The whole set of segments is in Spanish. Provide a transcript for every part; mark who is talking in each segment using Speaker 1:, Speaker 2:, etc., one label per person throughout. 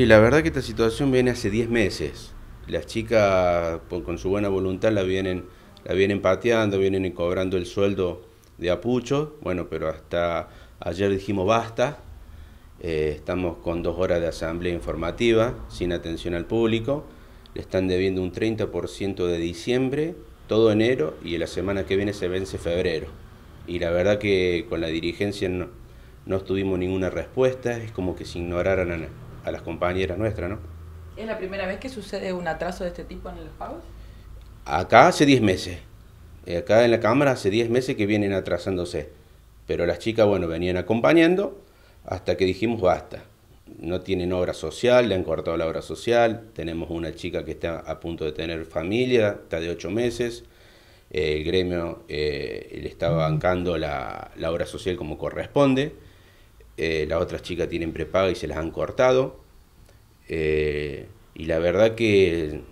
Speaker 1: Y la verdad que esta situación viene hace 10 meses. Las chicas con su buena voluntad la vienen, la vienen pateando, vienen cobrando el sueldo de apucho. Bueno, pero hasta ayer dijimos basta. Eh, estamos con dos horas de asamblea informativa, sin atención al público. Le están debiendo un 30% de diciembre, todo enero y la semana que viene se vence febrero. Y la verdad que con la dirigencia no, no tuvimos ninguna respuesta, es como que se ignoraran a nada a las compañeras nuestras, ¿no?
Speaker 2: ¿Es la primera vez que sucede un atraso de este tipo en los pagos?
Speaker 1: Acá hace 10 meses. Eh, acá en la Cámara hace 10 meses que vienen atrasándose. Pero las chicas, bueno, venían acompañando hasta que dijimos basta. No tienen obra social, le han cortado la obra social. Tenemos una chica que está a punto de tener familia, está de 8 meses. Eh, el gremio eh, le está bancando la obra social como corresponde eh, las otras chicas tienen prepaga y se las han cortado. Eh, y la verdad que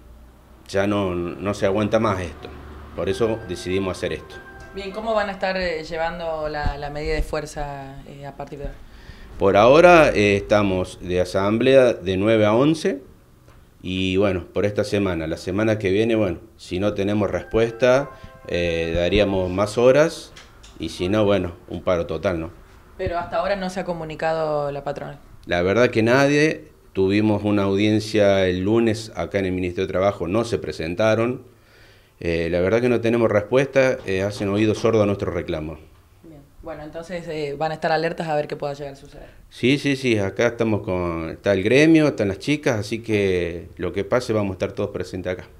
Speaker 1: ya no, se aguanta más esto. Por eso decidimos hacer esto.
Speaker 2: Bien, ¿cómo van a estar eh, llevando la, medida de fuerza a partir de ahora?
Speaker 1: Por ahora estamos de asamblea de 9 a 11 y bueno, por esta semana. La semana que viene, bueno, si no tenemos respuesta, daríamos más horas y si no, bueno, un paro total, ¿no?
Speaker 2: Pero hasta ahora no se ha comunicado la patrona.
Speaker 1: La verdad que nadie. Tuvimos una audiencia el lunes acá en el Ministerio de Trabajo, no se presentaron. Eh, la verdad que no tenemos respuesta, eh, hacen oído sordo a nuestro reclamo.
Speaker 2: Bien. Bueno, entonces eh, van a estar alertas a ver qué pueda llegar a suceder.
Speaker 1: Sí, sí, sí, acá estamos con, está el gremio, están
Speaker 2: las chicas, así que lo que pase vamos a estar todos presentes acá.